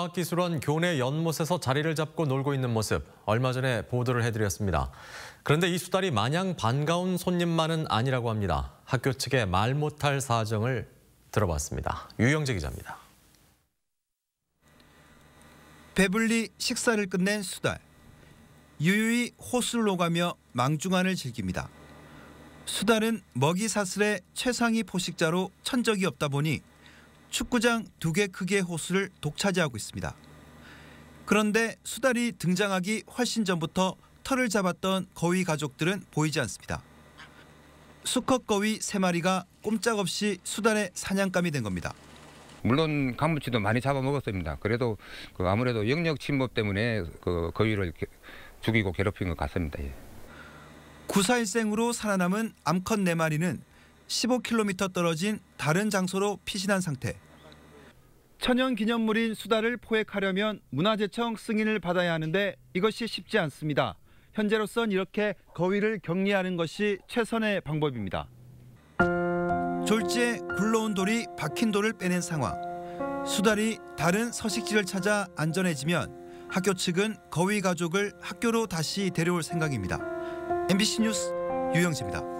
과학기술원 교내 연못에서 자리를 잡고 놀고 있는 모습 얼마 전에 보도를 해드렸습니다. 그런데 이 수달이 마냥 반가운 손님만은 아니라고 합니다. 학교 측의 말 못할 사정을 들어봤습니다. 유영재 기자입니다. 배불리 식사를 끝낸 수달. 유유히 호수를 오가며 망중한을 즐깁니다. 수달은 먹이 사슬의 최상위 포식자로 천적이 없다 보니 축구장 두 개 크기의 호수를 독차지하고 있습니다. 그런데 수달이 등장하기 훨씬 전부터 털을 잡았던 거위 가족들은 보이지 않습니다. 수컷 거위 3마리가 꼼짝없이 수달의 사냥감이 된 겁니다. 물론 가무치도 많이 잡아먹었습니다. 그래도 그 아무래도 영역 침범 때문에 그 거위를 죽이고 괴롭힌 것 같습니다. 예. 구사일생으로 살아남은 암컷 4마리는 15km 떨어진 다른 장소로 피신한 상태. 천연 기념물인 수달을 포획하려면 문화재청 승인을 받아야 하는데 이것이 쉽지 않습니다. 현재로선 이렇게 거위를 격리하는 것이 최선의 방법입니다. 졸지에 굴러온 돌이 박힌 돌을 빼낸 상황. 수달이 다른 서식지를 찾아 안전해지면 학교 측은 거위 가족을 학교로 다시 데려올 생각입니다. MBC 뉴스 유영재입니다.